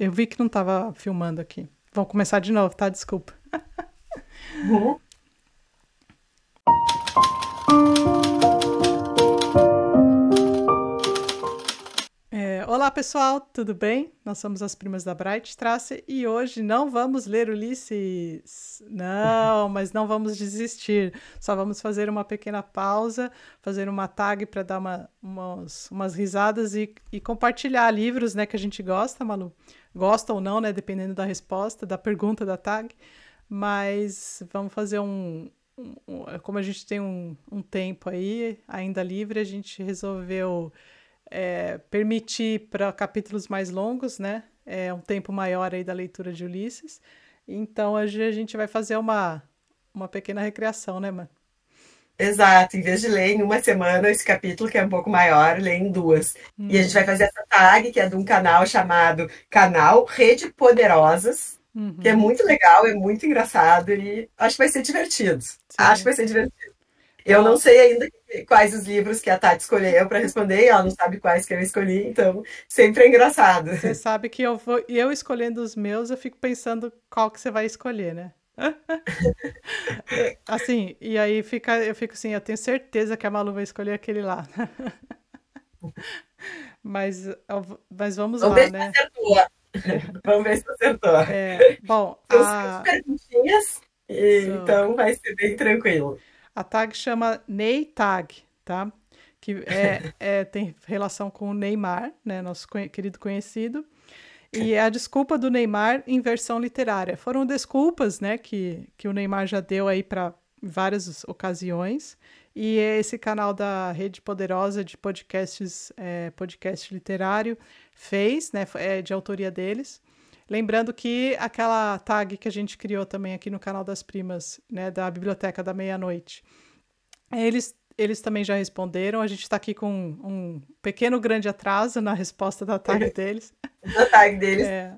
Eu vi que não estava filmando aqui. Vamos começar de novo, tá? Desculpa. Uhum. É, olá pessoal, tudo bem? Nós somos as primas da Bright Trace e hoje não vamos ler Ulisses. Não, mas não vamos desistir. Só vamos fazer uma pequena pausa, fazer uma tag para dar uma, umas, umas risadas e, e compartilhar livros né, que a gente gosta, Malu gosta ou não, né? Dependendo da resposta, da pergunta da tag. Mas vamos fazer um. um como a gente tem um, um, tempo aí, ainda livre, a gente resolveu é, permitir para capítulos mais longos, né? É um tempo maior aí da leitura de Ulisses. Então hoje a gente vai fazer uma, uma pequena recreação, né, mano? Exato, em vez de ler em uma semana esse capítulo, que é um pouco maior, lê em duas. Hum. E a gente vai uhum. fazer essa tag, que é de um canal chamado Canal Rede Poderosas, uhum. que é muito legal, é muito engraçado e acho que vai ser divertido. Sim. Acho que vai ser divertido. Eu não sei ainda quais os livros que a Tati escolheu para responder, ela não sabe quais que eu escolhi, então sempre é engraçado. Você sabe que eu vou, eu escolhendo os meus, eu fico pensando qual que você vai escolher, né? assim, e aí fica, eu fico assim, eu tenho certeza que a Malu vai escolher aquele lá. mas, mas vamos, vamos lá, ver né? Se acertou. É. vamos ver se acertou. É, bom, então, a... perguntinhas, e, so... então vai ser bem tranquilo. A tag chama Ney Tag, tá? Que é, é, tem relação com o Neymar, né? Nosso querido conhecido. E é a desculpa do Neymar em versão literária. Foram desculpas, né, que, que o Neymar já deu aí para várias ocasiões. E esse canal da Rede Poderosa de podcasts, é, podcast literário, fez, né, é de autoria deles. Lembrando que aquela tag que a gente criou também aqui no canal das primas, né, da Biblioteca da Meia-Noite, eles eles também já responderam. A gente está aqui com um pequeno grande atraso na resposta da tag deles. da tag deles. É.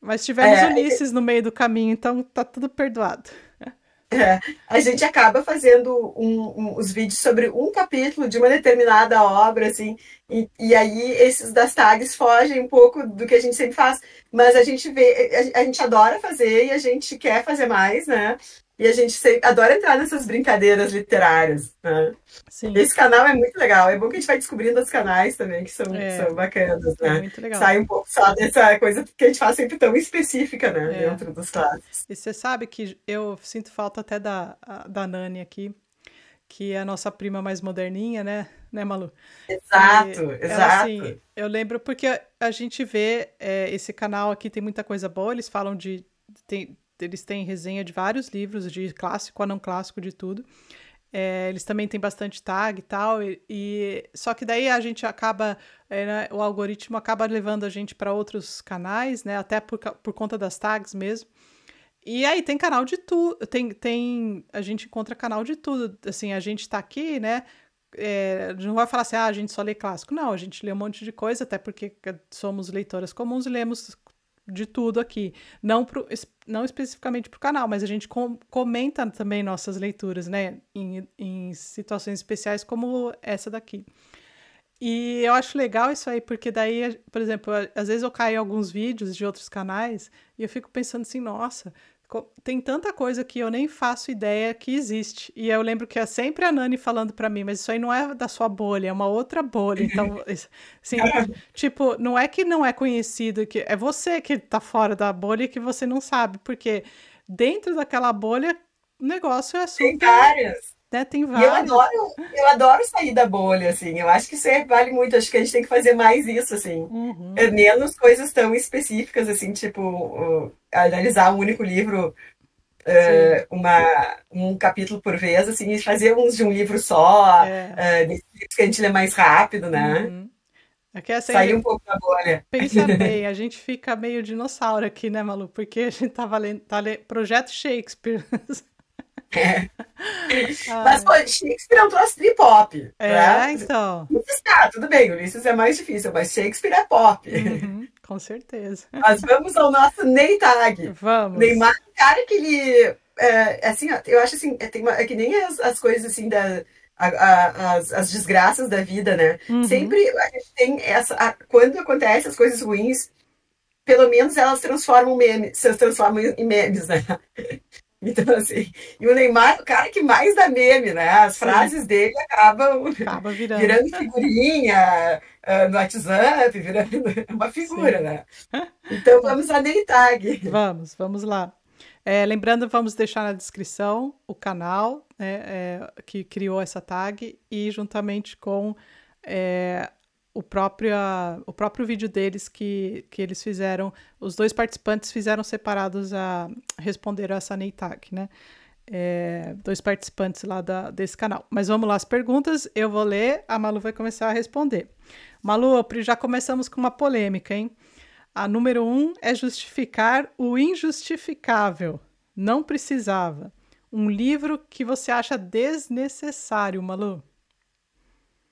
Mas tivemos é, Ulisses no meio do caminho, então tá tudo perdoado. É, a gente acaba fazendo um, um, os vídeos sobre um capítulo de uma determinada obra, assim, e, e, aí esses das tags fogem um pouco do que a gente sempre faz, mas a gente vê, a, a gente adora fazer e a gente quer fazer mais, né? E a gente adora entrar nessas brincadeiras literárias. Né? Esse canal é muito legal. É bom que a gente vai descobrindo os canais também, que são, é, são bacanas, é né? Muito legal. Sai um pouco só dessa coisa que a gente faz sempre tão específica, né? É. Dentro dos clássicos. E você sabe que eu sinto falta até da, da Nani aqui, que é a nossa prima mais moderninha, né? Né, Malu? Exato, e, exato. assim, eu lembro porque a gente vê é, esse canal aqui, tem muita coisa boa, eles falam de. Tem, eles têm resenha de vários livros, de clássico a não clássico, de tudo. É, eles também têm bastante tag e tal, e, e só que daí a gente acaba, é, né, o algoritmo acaba levando a gente para outros canais, né? Até por, por conta das tags mesmo. E aí tem canal de tudo, tem, tem, a gente encontra canal de tudo. Assim, a gente está aqui, né? É, não vai falar assim, ah, a gente só lê clássico. Não, a gente lê um monte de coisa, até porque somos leitoras comuns e lemos de tudo aqui. Não, pro, não especificamente para o canal, mas a gente com, comenta também nossas leituras, né? Em, em situações especiais como essa daqui. E eu acho legal isso aí, porque daí, por exemplo, às vezes eu caio em alguns vídeos de outros canais e eu fico pensando assim, nossa, tem tanta coisa que eu nem faço ideia que existe. E eu lembro que é sempre a Nani falando para mim, mas isso aí não é da sua bolha, é uma outra bolha. Então, assim, tipo, não é que não é conhecido, que é você que tá fora da bolha e que você não sabe, porque dentro daquela bolha o negócio é super. Tem vários. Tem vários. eu adoro, eu adoro sair da bolha, assim. Eu acho que isso é, vale muito. Acho que a gente tem que fazer mais isso, assim. Uhum. É menos coisas tão específicas, assim, tipo, uh, analisar um único livro. Uh, uma, um capítulo por vez, assim, e fazer uns de um livro só, é. uh, que a gente lê mais rápido, né? Uhum. É assim, Sair um pouco da bolha. Pensa bem, a gente fica meio dinossauro aqui, né, Malu? Porque a gente tava lendo, tá lendo Projeto Shakespeare. Ah. Mas, pô, Shakespeare é um troço de pop. É, né? então. Ulisses, tá, tudo bem, Ulisses é mais difícil, mas Shakespeare é pop. Uhum, com certeza. Mas vamos ao nosso Neytag, Vamos. Neymar, cara que ele. É, é, assim, ó, eu acho assim, é, uma, é que nem as, as coisas assim da. A, a, as, as, desgraças da vida, né? Uhum. Sempre a gente tem essa. A, quando acontecem as coisas ruins, pelo menos elas transformam memes, se transformam em memes, né? Então, assim, e o Neymar, o cara que mais dá meme, né? As frases dele acabam Acaba virando. virando figurinha uh, no WhatsApp, virando uma figura, Sim. né? Então vamos à Neytag. Vamos, vamos lá. É, lembrando, vamos deixar na descrição o canal né, é, que criou essa tag e juntamente com é, o próprio, o próprio vídeo deles que, que eles fizeram, os dois participantes fizeram separados a responder a Saneitag, né? É, dois participantes lá da, desse canal. Mas vamos lá, as perguntas eu vou ler, a Malu vai começar a responder. Malu, já começamos com uma polêmica, hein? A número um é justificar o injustificável. Não precisava. Um livro que você acha desnecessário, Malu.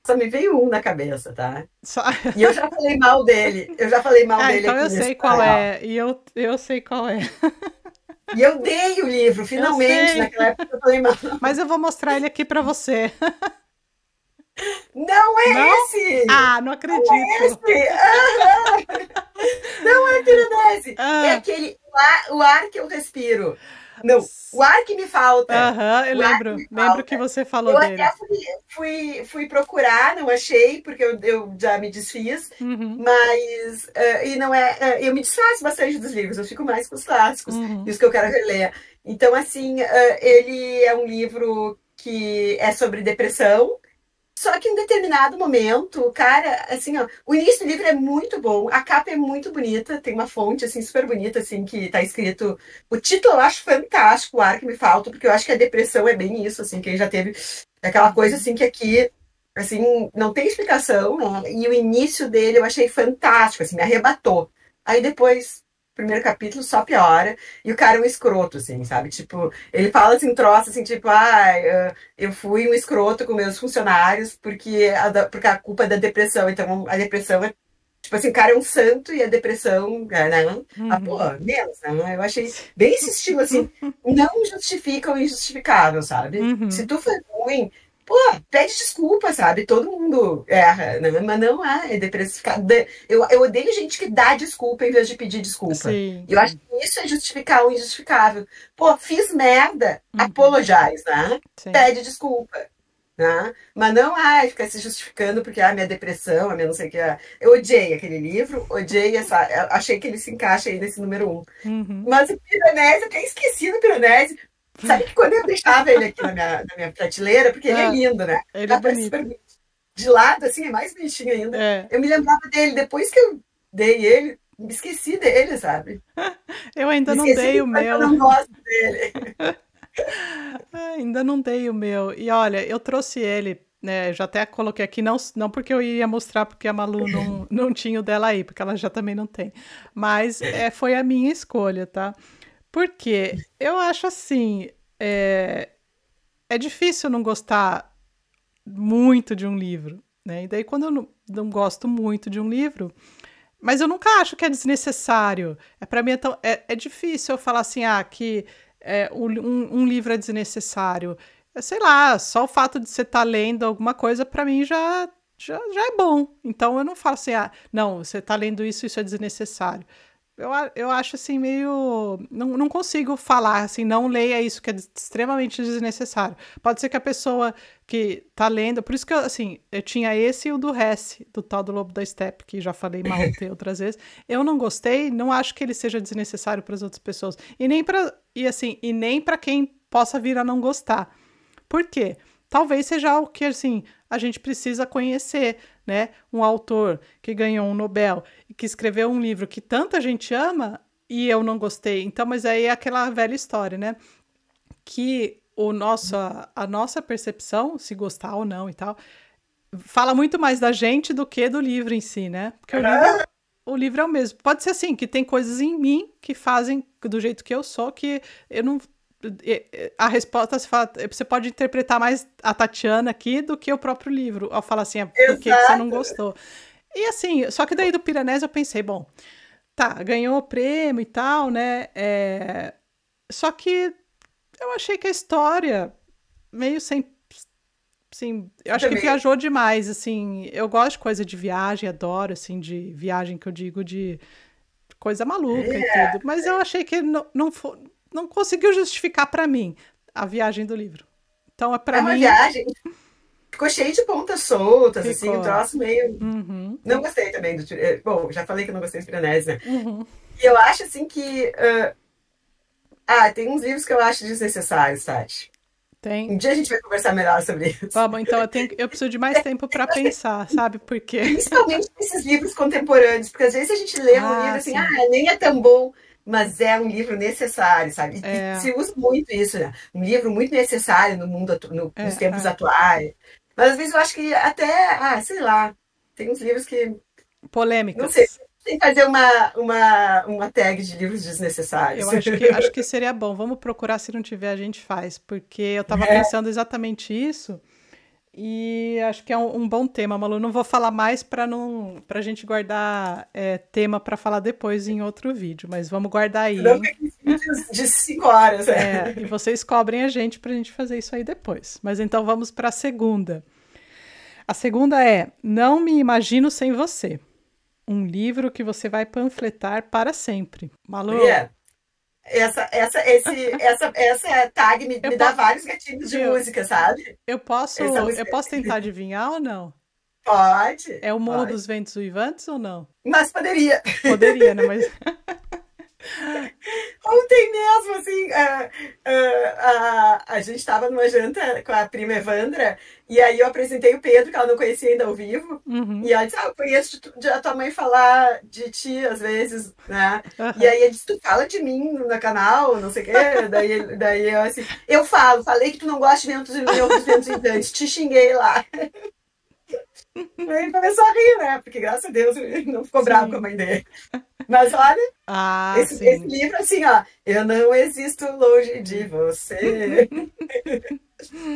Só me veio um na cabeça, tá? Só... E eu já falei mal dele. Eu já falei mal ah, dele. Então eu sei qual é. E eu, eu sei qual é. E eu dei o livro, finalmente. Naquela época eu falei mal. Mas eu vou mostrar ele aqui para você. Não é não? esse! Ah, não acredito! Não é esse! Ah, não é Piranesi! É ah. É aquele o ar, o ar que eu respiro. Meu, o ar que me falta. Aham, eu lembro. Que lembro que você falou eu dele. Eu até fui, fui, procurar, não achei, porque eu, eu já me desfiz. Uhum. Mas, uh, e não é... Uh, eu me desfaço bastante dos livros, eu fico mais com os clássicos. Uhum. E os que eu quero reler. Então, assim, uh, ele é um livro que é sobre depressão. Só que em determinado momento, cara, assim, ó, o início do livro é muito bom, a capa é muito bonita, tem uma fonte, assim, super bonita, assim, que tá escrito. O título eu acho fantástico, o ar que me falta, porque eu acho que a depressão é bem isso, assim, quem já teve aquela uhum. coisa, assim, que aqui, assim, não tem explicação, né? E o início dele eu achei fantástico, assim, me arrebatou. Aí depois primeiro capítulo só piora. E o cara é um escroto, assim, sabe? Tipo, ele fala assim, troça assim, tipo, ah, eu fui um escroto com meus funcionários porque a, porque a culpa é da depressão. Então, a depressão é Tipo assim, o cara é um santo e a depressão, né? né uhum. A, porra menos, né? Eu achei bem esse estilo, assim, não justifica o injustificável, sabe? Uhum. Se tu foi ruim, pô, pede desculpa, sabe? Todo mundo erra, né? Mas não é, é depressificado Eu, eu odeio gente que dá desculpa em vez de pedir desculpa. Sim. Eu acho que isso é justificar o injustificável. Pô, fiz merda, uhum. apologize, né? Sim. Pede desculpa. Né? Mas não, ai, é ficar se justificando porque a ah, minha depressão, a minha não sei o que. Ah. Eu odiei aquele livro, odiei essa. Achei que ele se encaixa aí nesse número um. Uhum. Mas o Piranesi, eu tenho esquecido do Piranesi. Sabe que quando eu deixava ele aqui na minha, na minha prateleira, porque ele é ah, lindo, né? Ele é bonito. De lado, assim, é mais bonitinho ainda. É. Eu me lembrava dele, depois que eu dei ele, me esqueci dele, sabe? eu ainda não dei o meu. Eu não gosto dele. Ah, ainda não dei o meu. E olha, eu trouxe ele né, já até coloquei aqui, não, não porque eu ia mostrar, porque a Malu não, não tinha o dela aí, porque ela já também não tem. Mas é, foi a minha escolha, tá? Porque eu acho assim, é, é difícil não gostar muito de um livro, né? E daí quando eu não, não gosto muito de um livro, mas eu nunca acho que é desnecessário. É para mim então é, é, difícil eu falar assim, ah, que é, um, um livro é desnecessário. É, sei lá, só o fato de você estar tá lendo alguma coisa para mim já já, já é bom. Então eu não falo assim, ah, não, você está lendo isso, isso é desnecessário eu, eu acho assim meio. Não, não consigo falar assim, não leia isso, que é extremamente desnecessário. Pode ser que a pessoa que tá lendo. Por isso que eu, assim, eu tinha esse e o do Hess, do tal do Lobo da Steppe, que já falei mal outras vezes. Eu não gostei, não acho que ele seja desnecessário para as outras pessoas. E nem para e assim, e nem para quem possa vir a não gostar. Por quê? Talvez seja o que assim, a gente precisa conhecer né? Um autor que ganhou um Nobel e que escreveu um livro que tanta gente ama e eu não gostei. Então, mas aí é aquela velha história, né? Que o nosso, a, a nossa percepção, se gostar ou não e tal, fala muito mais da gente do que do livro em si, né? Porque o livro, é o livro é o mesmo. Pode ser assim, que tem coisas em mim que fazem do jeito que eu sou, que eu não a resposta você, fala, você pode interpretar mais a Tatiana aqui do que o próprio livro, ao falar assim, é por que você não gostou. E assim, só que daí do Piranés eu pensei, bom, tá, ganhou o prêmio e tal, né? É... Só que eu achei que a história meio sem. sim eu acho Também. que viajou demais, assim. Eu gosto de coisa de viagem, adoro, assim, de viagem que eu digo de coisa maluca é. e tudo. Mas eu achei que não, não foi não conseguiu justificar para mim a viagem do livro. Então é para é mim. Uma viagem. Ficou cheio de pontas soltas, Ficou. assim, um troço meio. Uhum. Não gostei também do. Eh, bom, já falei que eu não gostei do Piranesi, né? Uhum. E eu acho, assim, que. Uh... Ah, tem uns livros que eu acho desnecessários, Tati. Tem. Um dia a gente vai conversar melhor sobre isso. Vamos, tá então eu, tenho, eu preciso de mais tempo para pensar, sabe por quê? Principalmente esses livros contemporâneos, porque às vezes a gente lê ah, um livro assim, sim. ah, nem é tão bom mas é um livro necessário, sabe? É. se usa muito isso, né? Um livro muito necessário no mundo, no, é, nos tempos é. atuais. Mas às vezes eu acho que até, ah, sei lá, tem uns livros que. polêmicos. Não sei. Tem que fazer uma, uma, uma tag de livros desnecessários. Eu acho que, acho que seria bom. Vamos procurar se não tiver, a gente faz. Porque eu estava é. pensando exatamente isso. E acho que é um, um, bom tema, Malu. Não vou falar mais para não para a gente guardar é, tema para falar depois em outro vídeo, mas vamos guardar aí. Não, de cinco horas. Né? É, e vocês cobrem a gente para a gente fazer isso aí depois. Mas então vamos para a segunda. A segunda é Não Me Imagino Sem Você. Um livro que você vai panfletar para sempre. Malu, yeah. Essa, essa, esse, essa, essa tag me, me dá vários gatilhos de eu, música, sabe? Eu posso, eu posso tentar adivinhar ou não? Pode. É o Morro pode. dos Ventos Uivantes ou não? Mas poderia. Poderia, né? Mas... Ontem mesmo, assim, a, é, a, é, a, a gente estava numa janta com a prima Evandra, e aí eu apresentei o Pedro, que ela não conhecia ainda ao vivo, uhum. e ela disse, ah, eu conheço de, a tua mãe falar de ti às vezes, né? Uhum. E aí ele disse, tu fala de mim no canal, não sei o quê, daí, daí eu assim, eu falo, falei que tu não gosta de dentro de mim, outros te xinguei lá. Aí ele começou a rir, né? Porque, graças a Deus, ele não ficou sim. bravo com a mãe dele. Mas olha, ah, esse, esse, livro, assim, ó, eu não existo longe de você.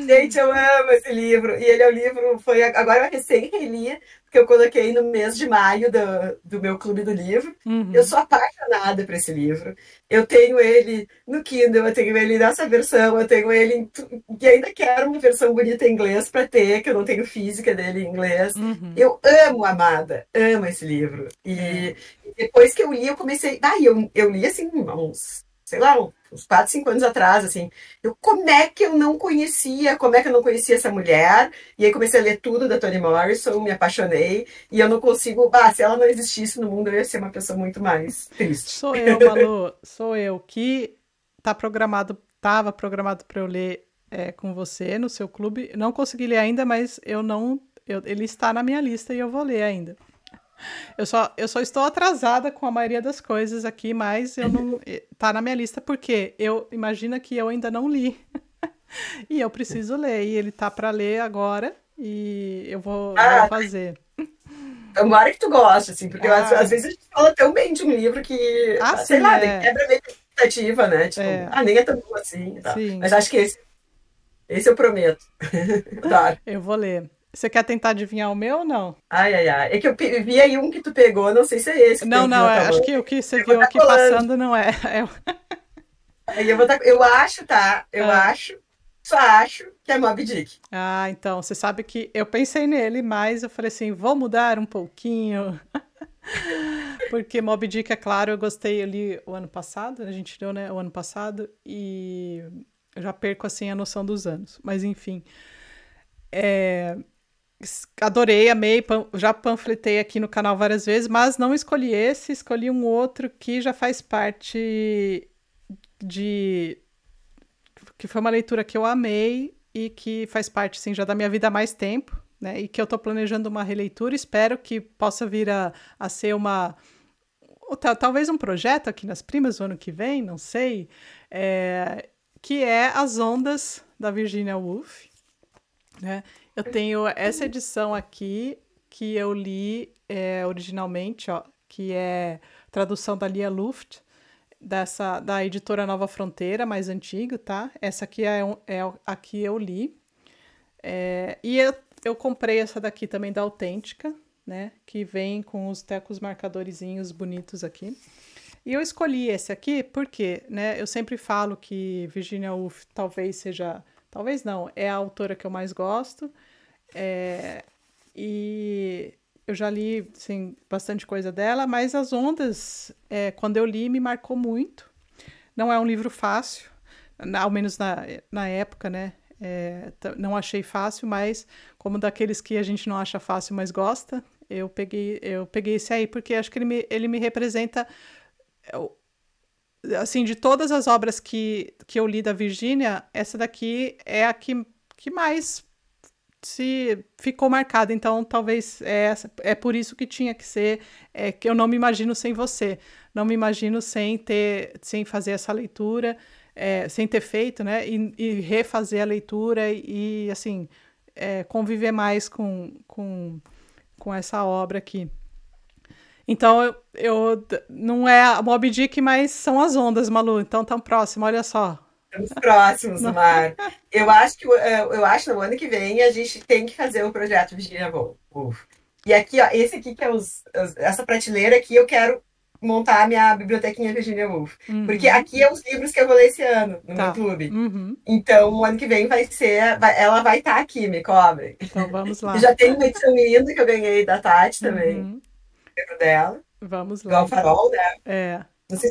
Gente, eu amo esse livro. E ele é um livro, foi agora eu recém reli que eu coloquei no mês de maio do, do meu clube do livro. Uhum. Eu sou apaixonada por esse livro. Eu tenho ele no Kindle, eu tenho ele nessa versão, eu tenho ele em, e ainda quero uma versão bonita em inglês para ter, que eu não tenho física dele em inglês. Uhum. Eu amo Amada, amo esse livro. E é. depois que eu li, eu comecei, ah, eu, eu li assim, uns, sei lá, uns 4, 5 anos atrás, assim. Eu, como é que eu não conhecia, como é que eu não conhecia essa mulher? E aí comecei a ler tudo da Toni Morrison, me apaixonei, e eu não consigo, ah, se ela não existisse no mundo, eu ia ser uma pessoa muito mais triste. Sou eu, Malu, sou eu, que tá programado, tava programado para eu ler é, com você no seu clube. Não consegui ler ainda, mas eu não, eu, ele está na minha lista e eu vou ler ainda. Eu só, eu só estou atrasada com a maioria das coisas aqui, mas eu não eh, tá na minha lista porque eu imagina que eu ainda não li. e eu preciso ler e ele tá para ler agora e eu vou, ah, vou fazer. Tomara que tu gosta, assim, porque ah. às, às, vezes a gente fala tão bem de um livro que, ah, sei sim, lá, é. quebra meio expectativa, né? Tipo, é. ah, nem é tão bom assim. Mas acho que esse, esse eu prometo. Tá. Eu vou ler. Você quer tentar adivinhar o meu ou não? Ai, ai, ai. É que eu vi aí um que tu pegou, não sei se é esse. não, não, é, acho que o que você viu tá aqui colando. passando não é. é... Eu, tá, eu acho, tá? Eu ah. acho, só acho que é Mob Dick. Ah, então, você sabe que eu pensei nele, mas eu falei assim, vou mudar um pouquinho. Porque Mob Dick, é claro, eu gostei ali o ano passado, a gente deu, né, o ano passado, e eu já perco, assim, a noção dos anos. Mas, enfim... É, adorei, amei, pan já panfletei aqui no canal várias vezes, mas não escolhi esse, escolhi um outro que já faz parte de. que foi uma leitura que eu amei e que faz parte, sim, já da minha vida há mais tempo, né? E que eu tô planejando uma releitura, espero que possa vir a, a ser uma. Talvez um projeto aqui nas primas o ano que vem, não sei, é, que é As Ondas da Virginia Woolf, né? Eu tenho essa edição aqui que eu li é, originalmente, ó, que é tradução da Lia Luft, dessa, da editora Nova Fronteira, mais antigo, tá? Essa aqui é, é a que eu li. É, e eu, eu comprei essa daqui também da Autêntica, né? Que vem com os tecos marcadorzinhos bonitos aqui. E eu escolhi esse aqui porque, né? Eu sempre falo que Virginia Woolf talvez seja Talvez não, é a autora que eu mais gosto. É, e eu já li assim, bastante coisa dela, mas As Ondas, é, quando eu li, me marcou muito. Não é um livro fácil, ao menos na, na época, né? É, não achei fácil, mas como daqueles que a gente não acha fácil, mas gosta, eu peguei, eu peguei esse aí, porque acho que ele me, ele me representa é, assim, de todas as obras que, que eu li da Virgínia, essa daqui é a que, que mais se ficou marcada. Então, talvez é, é por isso que tinha que ser é, que eu não me imagino sem você. Não me imagino sem ter, sem fazer essa leitura, é, sem ter feito, né? E, e refazer a leitura e, e assim, é, conviver mais com, com, com essa obra aqui. Então, eu, eu não é a Mob Dick, mas são as ondas, Malu. Então, tão próximo, olha só. Estamos próximos, Mar. eu acho que é, eu, acho que no ano que vem a gente tem que fazer o projeto Virginia Woolf. E aqui, ó, esse aqui que é os, os, essa prateleira aqui, eu quero montar a minha bibliotequinha Virginia Woolf. Uhum. Porque aqui é os livros que eu vou ler esse ano no tá. meu clube. Uhum. Então, o ano que vem vai ser. Vai, ela vai estar tá aqui, me cobre. Então vamos lá. já tem uma edição linda que eu ganhei da Tati uhum. também. Uhum livro dela. Vamos lá. Igual farol, né? É. Você...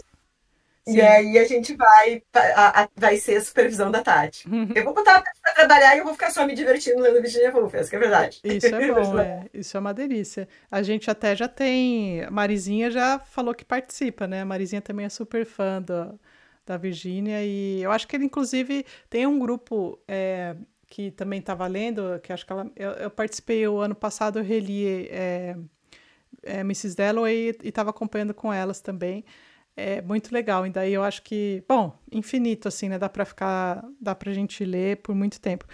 E aí a gente vai. A, a, vai ser a supervisão da Tati. eu vou botar a Tati pra trabalhar e eu vou ficar só me divertindo lendo Virginia Woolf, essa que é verdade. Isso é bom, é, é. Isso é uma delícia. A gente até já tem. Marizinha já falou que participa, né? A Marizinha também é super fã do, da Virgínia. E eu acho que ele, inclusive, tem um grupo. É, que também estava lendo, que acho que ela, eu, eu, participei o ano passado, eu reli é, é, eh, Mrs. Dalloway e estava acompanhando com elas também. É muito legal. E daí eu acho que, bom, infinito, assim, né? Dá para ficar, dá pra gente ler por muito tempo.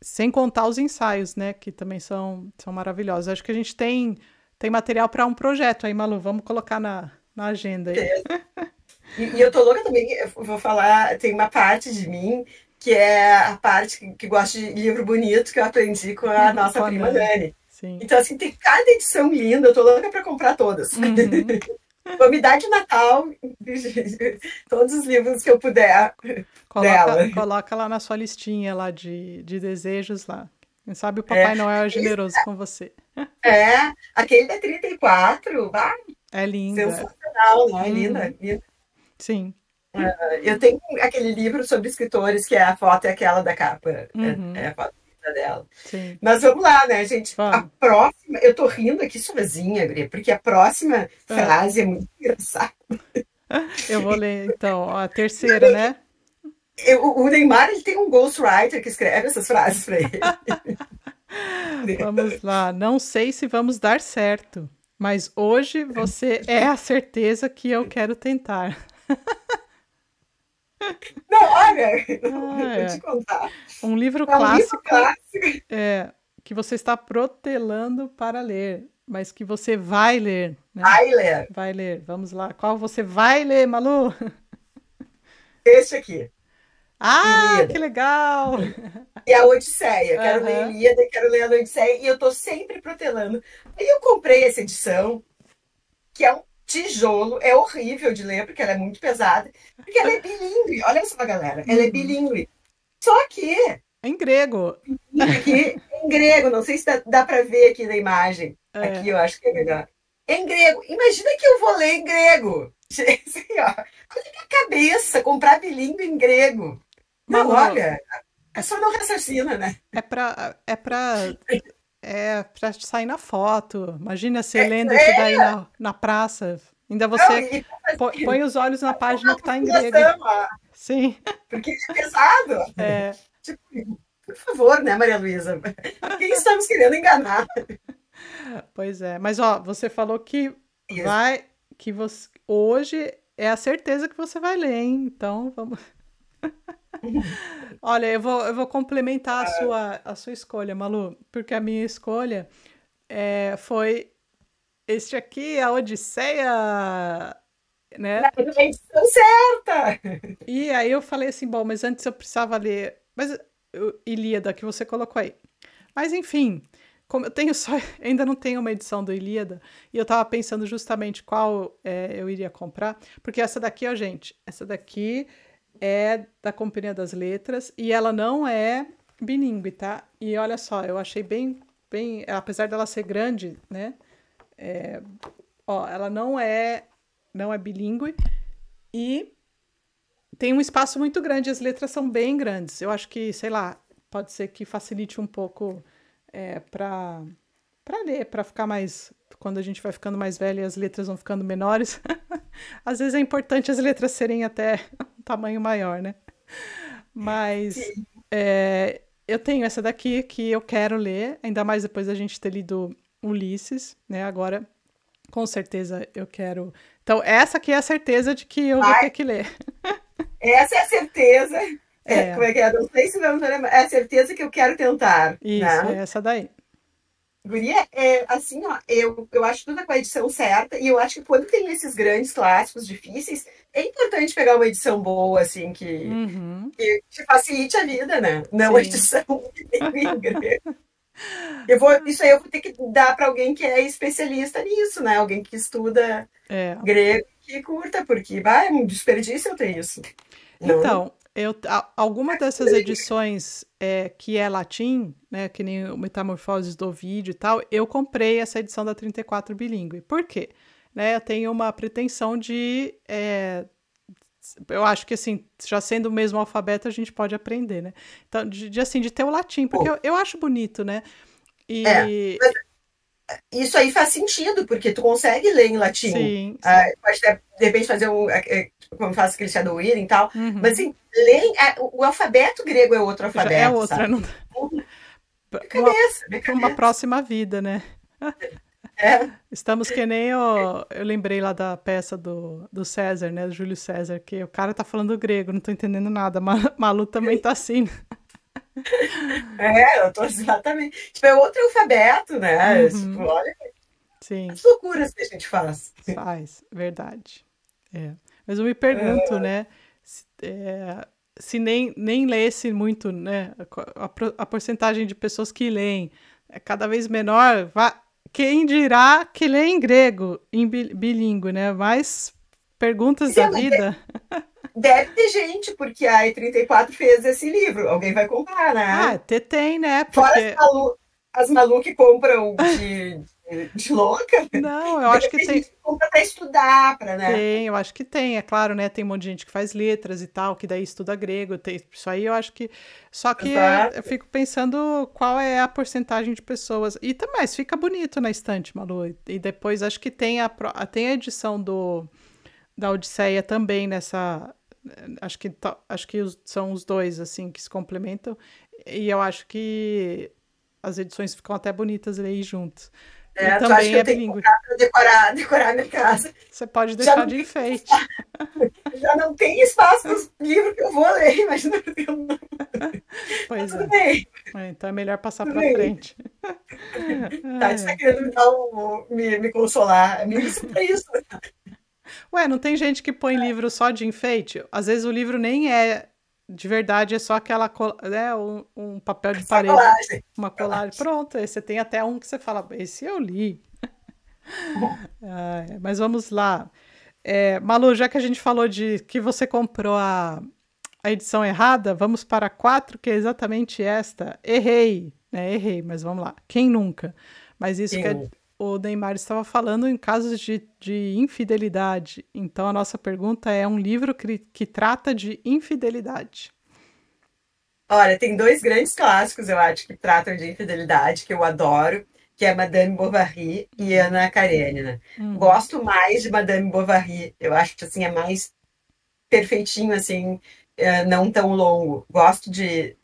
Sem contar os ensaios, né? Que também são, são maravilhosos. Acho que a gente tem, tem material para um projeto aí, Malu. Vamos colocar na, na agenda aí. É. E, e, eu tô louca também, vou falar, tem uma parte de mim que é a parte que, que gosta de livro bonito que eu aprendi com a nossa prima Dani. Sim. Então, assim, tem cada edição linda, eu tô louca para comprar todas. Uhum. Vou me dar de Natal todos os livros que eu puder coloca, dela. Coloca lá na sua listinha lá de, de desejos lá. Quem sabe o é. Papai é, Noel é generoso com você. É, aquele da é 34, vai. É linda. Sensacional, né? Hum. Linda, linda. Sim. Uh, eu tenho aquele livro sobre escritores que é a foto é aquela da capa. Uhum. É, é a foto vida dela. Sim. Mas vamos lá, né, gente? Vamos. A próxima, eu tô rindo aqui sozinha, Gri, porque a próxima ah. frase é muito engraçada. Eu vou ler então, a terceira, né? Eu, o Neymar ele tem um ghostwriter que escreve essas frases para ele. vamos lá. Não sei se vamos dar certo, mas hoje você é a certeza que eu quero tentar. Não, olha, não, ah, é. vou te contar. Um livro é um clássico. Livro clássico. É, que você está protelando para ler, mas que você vai ler. Né? Vai ler. Vai ler. Vamos lá. Qual você vai ler, Malu? Esse aqui. Ah, Ilíada. que legal! E é a Odisseia. Uhum. Quero ler Ilíada, quero ler a Odisseia. E eu estou sempre protelando. Aí eu comprei essa edição, que é um tijolo. É horrível de ler, porque ela é muito pesada. Porque ela é bilíngue. Olha só, galera. Ela é uhum. bilíngue. Só que. É em grego. Aqui, em grego. Não sei se dá, dá para ver aqui na imagem. É. Aqui eu acho que é melhor. É em grego. Imagina que eu vou ler em grego. Assim, ó. Olha minha cabeça, comprar bilíngue em grego. Mas olha. é só não raciocina, né? É para é pra É, pra sair na foto. Imagina você é, lendo isso daí na, na praça. Ainda você não, assim, põe né? os olhos na página que tá em grego. Sim. Porque é pesado. É. Tipo, por favor, né, Maria Luísa? Quem estamos querendo enganar? Pois é. Mas, ó, você falou que isso. vai... Que você, hoje é a certeza que você vai ler, hein? Então, vamos... Olha, eu vou, eu vou complementar a ah. sua, a sua escolha, Malu, porque a minha escolha é, foi este aqui, a Odisseia, né? Na dimensão certa! E aí eu falei assim, bom, mas antes eu precisava ler, mas Ilíada, que você colocou aí. Mas enfim, como eu tenho só, ainda não tenho uma edição do Ilíada, e eu tava pensando justamente qual é, eu iria comprar, porque essa daqui, ó, gente, essa daqui é da Companhia das Letras e ela não é bilíngue, tá? E olha só, eu achei bem, bem, apesar dela ser grande, né? É, ó, ela não é, não é bilíngue e tem um espaço muito grande, as letras são bem grandes. Eu acho que, sei lá, pode ser que facilite um pouco é, para para ler, para ficar mais quando a gente vai ficando mais velha e as letras vão ficando menores, às vezes é importante as letras serem até um tamanho maior, né? Mas é, eu tenho essa daqui que eu quero ler, ainda mais depois da gente ter lido Ulisses, né? Agora, com certeza, eu quero. Então, essa aqui é a certeza de que eu vou ter que ler. Essa é a certeza. É. É, como é que é? Não sei se vamos é, é a certeza que eu quero tentar. Isso, né? é essa daí. Guria, é, assim, ó, eu, eu acho tudo com a edição certa, e eu acho que quando tem esses grandes clássicos difíceis, é importante pegar uma edição boa, assim, que, uhum. que te facilite a vida, né? Não a edição gringa. eu vou, isso aí eu vou ter que dar para alguém que é especialista nisso, né? Alguém que estuda é. grego que curta, porque vai, é um desperdício eu ter isso. Então, eu, a, alguma dessas edições é, que é latim, né, que nem o Metamorfoses do Vídeo e tal, eu comprei essa edição da 34 bilíngue. Por quê? Né, eu tenho uma pretensão de. É, eu acho que assim, já sendo o mesmo alfabeto, a gente pode aprender, né? Então, de, de assim, de ter o latim, porque eu, eu acho bonito, né? E. É, mas isso aí faz sentido, porque tu consegue ler em latim. Sim, ah, sim. Ah, pode até, de repente, fazer um. É, é, como faz aquele shadowing e tal. Uhum. Mas, assim, ler. É, o alfabeto grego é outro alfabeto. Já é outra, sabe? não. Uhum. cabeça, minha Uma próxima vida, né? É. Estamos que nem o, eu lembrei lá da peça do, do César, né? Do Júlio César, que o cara tá falando grego, não tô entendendo nada. Malu também tá assim. Né? é, eu tô exatamente. Tipo, é outro alfabeto, né? Uhum. Tipo, olha. Sim. As loucuras que a gente faz. Faz, verdade. É. Mas eu me pergunto, é. né? Se, é, se, nem, nem lesse muito, né? A, a, a, porcentagem de pessoas que leem é cada vez menor. quem dirá que lê em grego, em bilíngue, né? Mais perguntas Sim, da vida. É... Deve ter gente, porque a E34 fez esse livro. Alguém vai comprar, né? Ah, até tem, né? Porque... Fora as, malu as que compram de, de louca. Não, eu acho que tem. compra pra estudar, pra, né? Tem, eu acho que tem, é claro, né? Tem um monte de gente que faz letras e tal, que daí estuda grego. Tem... Isso aí eu acho que. Só que é, eu fico pensando qual é a porcentagem de pessoas. E também, tá, fica bonito na estante, Malu. E depois acho que tem a, tem a edição do da Odisseia também nessa acho que, acho que são os dois, assim, que se complementam. E eu acho que as edições ficam até bonitas aí juntos. É, e também é bilíngue. Pra decorar, decorar minha casa. Você pode deixar de enfeite. Já não tem espaço nos livros que eu vou ler, Pois Mas é. é. Então é melhor passar para frente. tá está querendo me, dar um, me, me consolar. É me isso para isso. Ué, não tem gente que põe é. livro só de enfeite? Às vezes o livro nem é de verdade, é só aquela né, um, um papel de parede, colagem. uma colagem. colagem. Pronto, aí você tem até um que você fala, esse eu li. é, mas vamos lá. É, Malu, já que a gente falou de que você comprou a, a edição errada, vamos para quatro, que é exatamente esta. Errei, né? Errei, mas vamos lá. Quem nunca? Mas isso Sim. quer é o Neymar estava falando em casos de, de infidelidade. Então, a nossa pergunta é: um livro que, que trata de infidelidade? Olha, tem dois grandes clássicos, eu acho, que tratam de infidelidade, que eu adoro, que é Madame Bovary e Ana Karenina. Hum. Gosto mais de Madame Bovary, eu acho que assim é mais perfeitinho, assim, é, não tão longo. Gosto de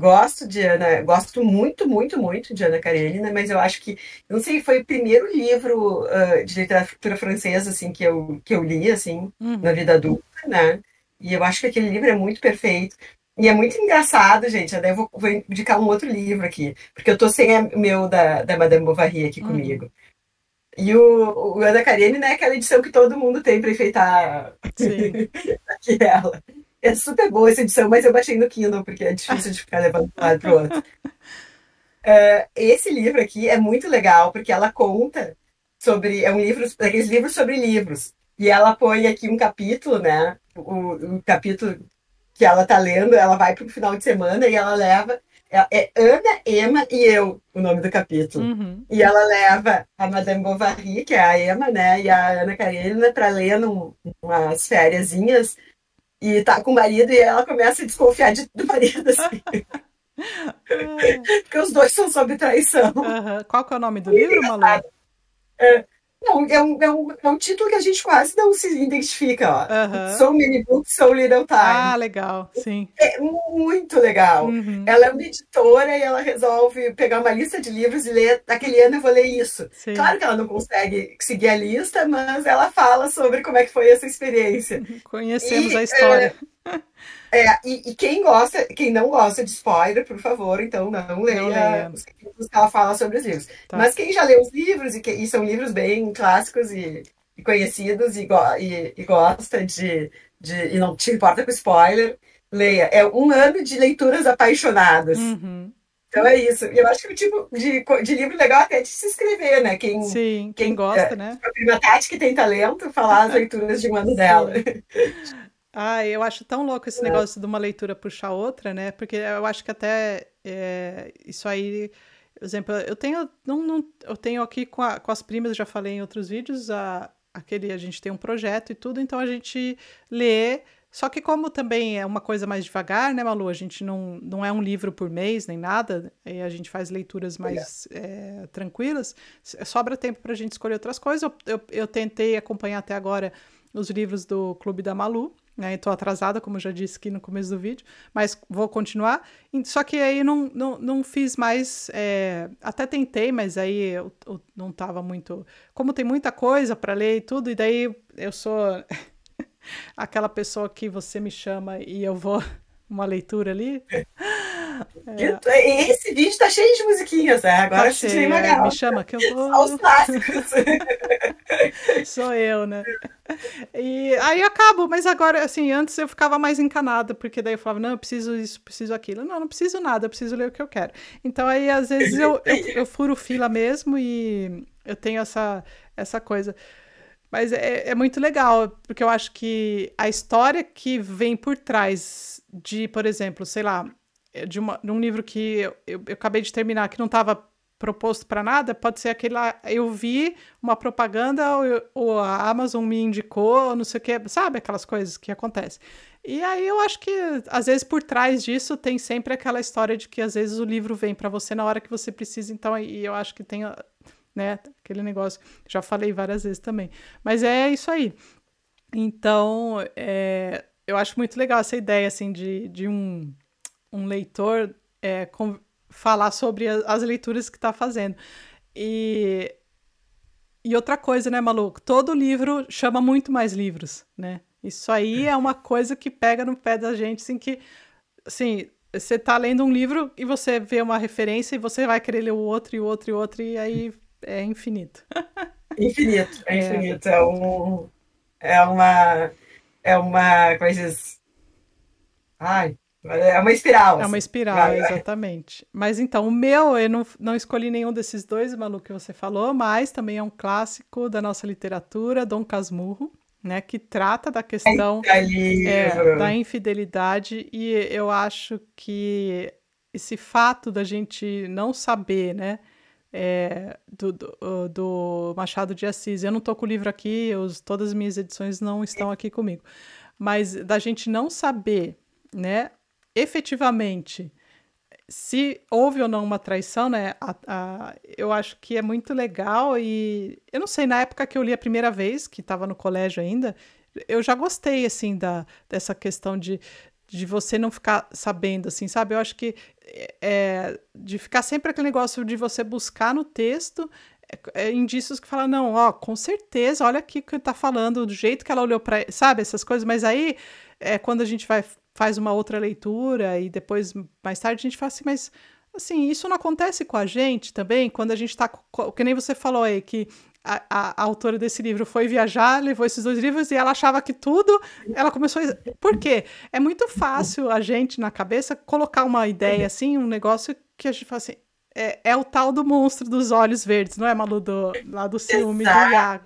Gosto de Ana, gosto muito, muito, muito de Ana Karenina, mas eu acho que, não sei, foi o primeiro livro uh, de literatura francesa, assim, que eu, que eu li, assim, uhum. na vida adulta, né? E eu acho que aquele livro é muito perfeito. E é muito engraçado, gente. Até vou, vou indicar um outro livro aqui, porque eu tô sem o meu da, da Madame Bovary aqui uhum. comigo. E o, o Ana Karenina é aquela edição que todo mundo tem para enfeitar sim aquela. É super boa essa edição, mas eu baixei no Kindle, porque é difícil de ficar levando de um lado para o outro. Uh, esse livro aqui é muito legal, porque ela conta sobre. É um livro, aqueles livros sobre livros. E ela põe aqui um capítulo, né? O, o capítulo que ela tá lendo, ela vai para o final de semana e ela leva. É, é Ana, Emma e eu, o nome do capítulo. Uhum. E ela leva a Madame Bovary, que é a Emma, né? E a Ana Karenina para ler num, umas fériasinhas e tá com o marido e ela começa a desconfiar de, do marido, assim. Porque os dois são sobre traição. Uhum. Qual que é o nome do e livro, Malu? É, não, é um, é, um, é um título que a gente quase não se identifica, ó. Uhum. sou Many Books, sou Little Time. Ah, legal, sim. É muito legal. Uhum. Ela é uma editora e ela resolve pegar uma lista de livros e ler, naquele ano eu vou ler isso. Sim. Claro que ela não consegue seguir a lista, mas ela fala sobre como é que foi essa experiência. Conhecemos e, a história. É... É, e, e, quem gosta, quem não gosta de spoiler, por favor, então não leia, não os livros que ela fala sobre os livros. Tá. Mas quem já leu os livros, e, que, e são livros bem clássicos e, e conhecidos, e, go, e, gosta de, de. e não te importa com spoiler, leia. É um ano de leituras apaixonadas. Uhum. Então é isso. Eu acho que o tipo de, de livro legal é até é de se inscrever, né? Quem, Sim, quem, quem gosta, é, né? Tipo, a prima Tati, que tem talento, falar as leituras de um ano dela. Ah, eu acho tão louco esse é. negócio é. de uma leitura puxar outra, né? Porque eu acho que até é, isso aí, por exemplo, eu tenho, não, não, eu tenho aqui com, a, com as primas, já falei em outros vídeos, a, aquele a gente tem um projeto e tudo, então a gente lê. Só que como também é uma coisa mais devagar, né, Malu? A gente não, não é um livro por mês nem nada, e a gente faz leituras é. mais é. É, tranquilas, sobra tempo para a gente escolher outras coisas. Eu, eu, eu, tentei acompanhar até agora os livros do Clube da Malu, né? Estou atrasada, como já disse aqui no começo do vídeo, mas vou continuar. Só que aí não, não, não fiz mais, é, até tentei, mas aí eu, eu não estava muito. Como tem muita coisa para ler e tudo, e daí eu sou aquela pessoa que você me chama e eu vou uma leitura ali. É. É. Esse vídeo tá cheio de musiquinhas, né? Tá agora tá cheio, Magal. Me chama que eu vou. Aos clássicos. Sou eu, né? E aí acabo, mas agora, assim, antes eu ficava mais encanada, porque daí eu falava, não, eu preciso isso, preciso aquilo. Não, não preciso nada, eu preciso ler o que eu quero. Então aí, às vezes, eu, eu, eu furo fila mesmo e eu tenho essa, essa coisa. Mas é, é, muito legal, porque eu acho que a história que vem por trás de, por exemplo, sei lá, é, de, uma, de um livro que eu, eu, eu acabei de terminar, que não estava proposto para nada, pode ser aquele lá, eu vi uma propaganda ou, eu, ou a Amazon me indicou, não sei o que, sabe aquelas coisas que acontecem. E aí eu acho que às vezes por trás disso tem sempre aquela história de que às vezes o livro vem para você na hora que você precisa, então aí eu acho que tem, né, aquele negócio, já falei várias vezes também. Mas é isso aí. Então, é, eu acho muito legal essa ideia assim de, de um um leitor é, com, falar sobre a, as leituras que está fazendo. E, e outra coisa, né, maluco? Todo livro chama muito mais livros, né? Isso aí é uma coisa que pega no pé da gente, assim, que, assim, você tá lendo um livro e você vê uma referência e você vai querer ler o outro e o outro e o outro, e aí é infinito. Infinito, é, é. infinito. É, é um, é uma. É uma. Como é que diz? Ai, é uma espiral. Assim. É uma assim. espiral, exatamente. Mas então, o meu, eu não, não escolhi nenhum desses dois, Malu, que você falou, mas também é um clássico da nossa literatura, Dom Casmurro, né? Que trata da questão é, da infidelidade, e eu acho que esse fato da gente não saber, né? É, do, do, do, Machado de Assis. Eu não estou com o livro aqui, os, todas as minhas edições não estão aqui comigo. Mas da gente não saber né, efetivamente se houve ou não uma traição, né? A, a, eu acho que é muito legal e eu não sei na época que eu li a primeira vez, que estava no colégio ainda, eu já gostei assim da dessa questão de de você não ficar sabendo, assim, sabe? Eu acho que é, é, de ficar sempre aquele negócio de você buscar no texto é, é, indícios que falam, não, ó, com certeza, olha aqui o que tá falando, do jeito que ela olhou para, sabe, essas coisas, mas aí é quando a gente vai faz uma outra leitura e depois, mais tarde, a gente fala assim, mas assim, isso não acontece com a gente também, quando a gente está. Que nem você falou aí, que a, a, a, autora desse livro foi viajar, levou esses dois livros e ela achava que tudo. Ela começou. A... Por quê? É muito fácil a gente, na cabeça, colocar uma ideia assim, um negócio que a gente fala assim. É, é o tal do monstro dos olhos verdes, não é, Malu? Do, lá do ciúme Exato. do Iago.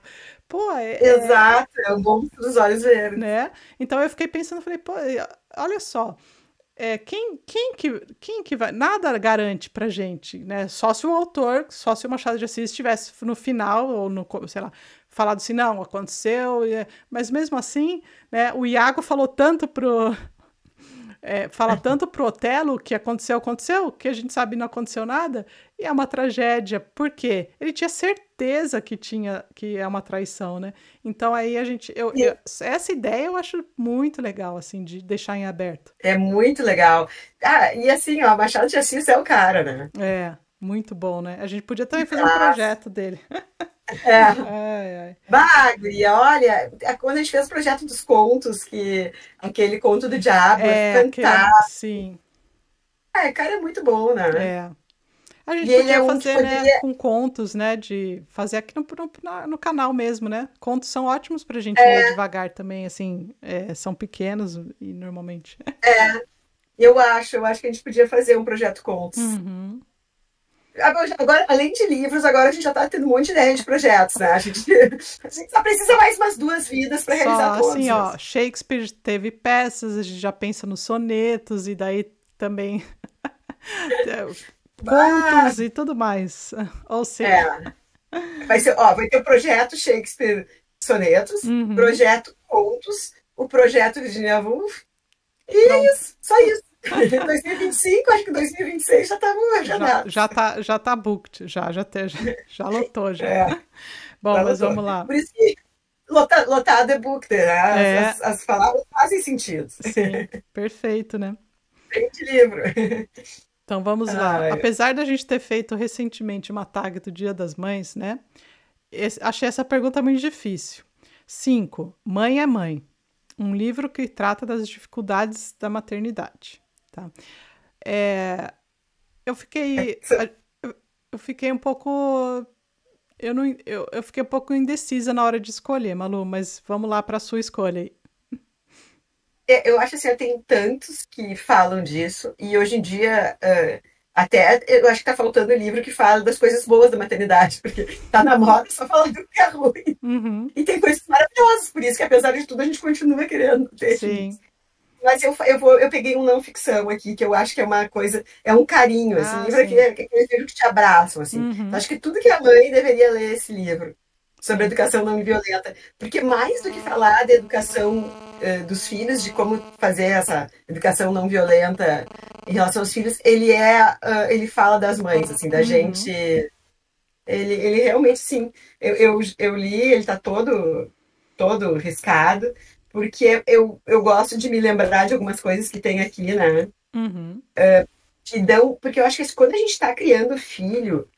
Pô, é, é, Exato, é o monstro dos olhos verdes. Né? Então eu fiquei pensando, falei, pô, olha só, é, quem, quem, que, quem que vai. Nada garante pra gente, né? Só se o autor, só se o Machado de Assis estivesse no final, ou no, sei lá, falado assim, não, aconteceu. É, mas mesmo assim, né, o Iago falou tanto pro, é, fala tanto pro Otelo que aconteceu, aconteceu, que a gente sabe não aconteceu nada, e é uma tragédia. Por quê? Ele tinha certeza que tinha que é uma traição, né? Então aí a gente. Eu, eu, essa ideia eu acho muito legal, assim, de deixar em aberto. É muito legal. Ah, e assim, ó, Machado de Assis é o cara, né? É. Muito bom, né? A gente podia também fazer Nossa. um projeto dele. É. Ai, ai. olha, é quando a gente fez o projeto dos contos, que aquele conto do diabo, é, cantar. É que, sim. É, cara, é muito bom, né? É. A gente e podia é um fazer né, com contos, né? De fazer aqui no, no, no, canal mesmo, né? Contos são ótimos pra gente é. ler devagar também, assim, é, são pequenos e normalmente. É, eu acho, eu acho que a gente podia fazer um projeto contos. Uhum. Ah, agora, além de livros, agora a gente já está tendo um monte de ideia de projetos, né? A gente, a gente só precisa mais umas duas vidas para realizar só, todos. Assim, ó, Shakespeare teve peças, a gente já pensa nos sonetos e daí também é, contos e tudo mais. Ou seja, é. vai ser, ó, vai ter o projeto Shakespeare sonetos, uhum. projeto contos, o projeto Virginia Woolf. E Pronto. é isso, só isso. 2025, acho que 2026 já tá já, já, já tá já tá booked, já já te, já, já lotou já. É, Bom, já mas lotou. vamos lá. Por isso que lotado, lotado é booked, né? É. As, as, palavras fazem sentido. Sim, perfeito, né? Tem de livro. Então vamos lá. Ai. Apesar da gente ter feito recentemente uma tag do Dia das Mães, né? Esse, achei essa pergunta muito difícil. 5. Mãe é mãe. Um livro que trata das dificuldades da maternidade. Tá. É, eu fiquei. É eu fiquei um pouco. Eu, não, eu, eu fiquei um pouco indecisa na hora de escolher, Malu, mas vamos lá para a sua escolha aí. É, eu acho assim, tem tantos que falam disso, e hoje em dia, uh, até eu acho que tá faltando um livro que fala das coisas boas da maternidade, porque tá na moda só falar do que é ruim. Uhum. E tem coisas maravilhosas, por isso que apesar de tudo a gente continua querendo ter. Sim. Isso. Mas eu, eu, vou, eu peguei um não ficção aqui, que eu acho que é uma coisa, é um carinho, assim, ah, livro sim. É, que, é que livro que te abraçam, assim. Uhum. Acho que tudo que a mãe deveria ler esse livro sobre educação não violenta, porque mais do que ah. falar da educação eh, dos filhos, de como fazer essa educação não violenta em relação aos filhos, ele é, uh, ele fala das mães, assim, da uhum. gente. Ele, ele realmente, sim, eu, eu, eu li, ele está todo todo riscado, porque eu, eu gosto de me lembrar de algumas coisas que tem aqui, né? Uhum. Uh, porque eu acho que assim, quando a gente está criando filho,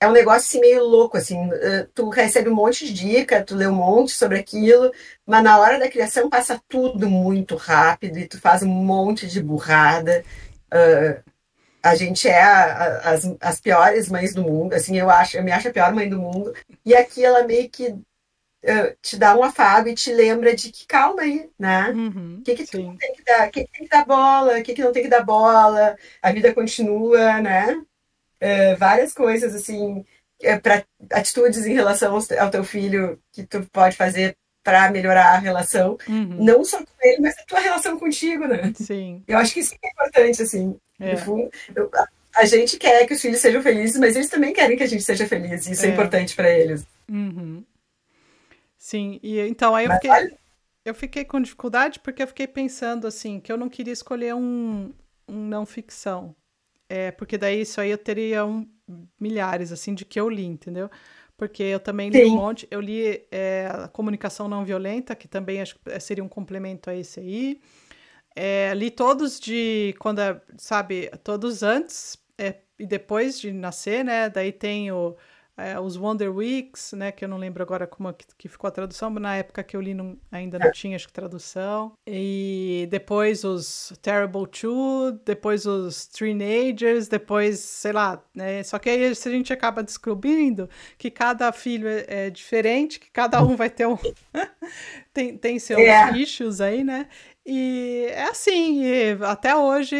é um negócio assim, meio louco, assim, uh, tu recebe um monte de dica, tu lê um monte sobre aquilo, mas na hora da criação passa tudo muito rápido e tu faz um monte de burrada. Uh, a gente é a, a, as, as piores mães do mundo, assim, eu acho, eu me acho a pior mãe do mundo. E aqui ela meio que eh, te dá um afago e te lembra de que calma aí, né? O uhum, que, que tem que dar? que, que tem que dar bola? O que, que não tem que dar bola? A vida continua, né? Uh, várias coisas, assim, eh, para atitudes em relação ao teu filho que tu pode fazer para melhorar a relação, uhum. não só com ele, mas a tua relação contigo, né? Sim. Eu acho que isso é importante, assim. É. No fundo, eu, a gente quer que os filhos sejam felizes, mas eles também querem que a gente seja feliz. Isso é, é importante para eles. Uhum. Sim, e então aí eu fiquei, eu fiquei com dificuldade porque eu fiquei pensando assim, que eu não queria escolher um, um não ficção. É, porque daí isso aí eu teria um, milhares assim de que eu li, entendeu? Porque eu também li Sim. um monte, eu li é, a Comunicação Não Violenta, que também acho que seria um complemento a esse aí. É, li todos de quando, é, sabe, todos antes é, e depois de nascer, né? Daí tem o é, os Wonder Weeks, né, que eu não lembro agora como é que, que ficou a tradução, mas na época que eu li não, ainda não é. tinha acho que tradução. E depois os Terrible Two, depois os Teenagers, depois, sei lá, né? Só que aí a gente acaba descobrindo que cada filho é, é diferente, que cada um vai ter um tem, tem seus yeah. É. issues aí, né? E é assim, e até hoje,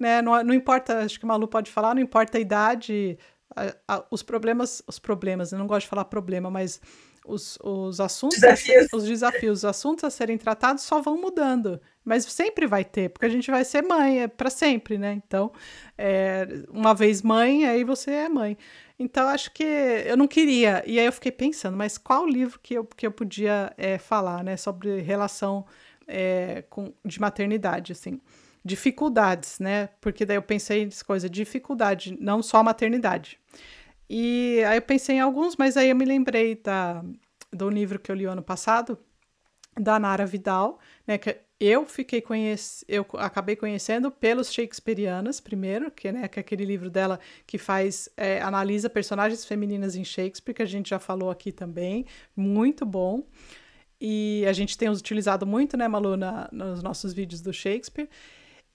né, não, não importa, acho que o Malu pode falar, não importa a idade, a, os problemas, os problemas, eu não gosto de falar problema, mas os, os assuntos, desafios. os desafios, os assuntos a serem tratados só vão mudando, mas sempre vai ter, porque a gente vai ser mãe, é para sempre, né? Então, é, uma vez mãe, aí você é mãe. Então, acho que eu não queria, e aí eu fiquei pensando, mas qual livro que eu, que eu podia é, falar, né, sobre relação é, com, de maternidade, assim dificuldades, né? Porque daí eu pensei em coisa, dificuldade, não só maternidade. E aí eu pensei em alguns, mas aí eu me lembrei da, do livro que eu li ano passado, da Nara Vidal, né? Que eu fiquei conhece... eu acabei conhecendo pelos Shakespeareanas primeiro, que, né, que é aquele livro dela que faz é, analisa personagens femininas em Shakespeare, que a gente já falou aqui também, muito bom. E a gente tem utilizado muito, né, Malu, na, nos nossos vídeos do Shakespeare.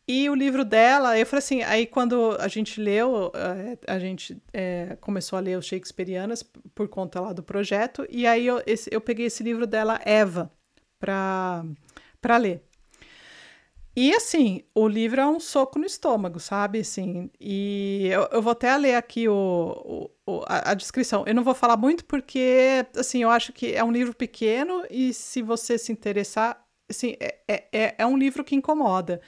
E o livro dela, eu falei assim, aí quando a gente leu, eh, a, gente é, começou a ler os Shakespeareanas por conta lá do projeto, e aí eu, esse, eu peguei esse livro dela, Eva, para ler. E assim, o livro é um soco no estômago, sabe? Assim, e eu, eu vou até ler aqui o, o a, a, descrição. Eu não vou falar muito porque, assim, eu acho que é um livro pequeno e se você se interessar, assim, é, é, é, é um livro que incomoda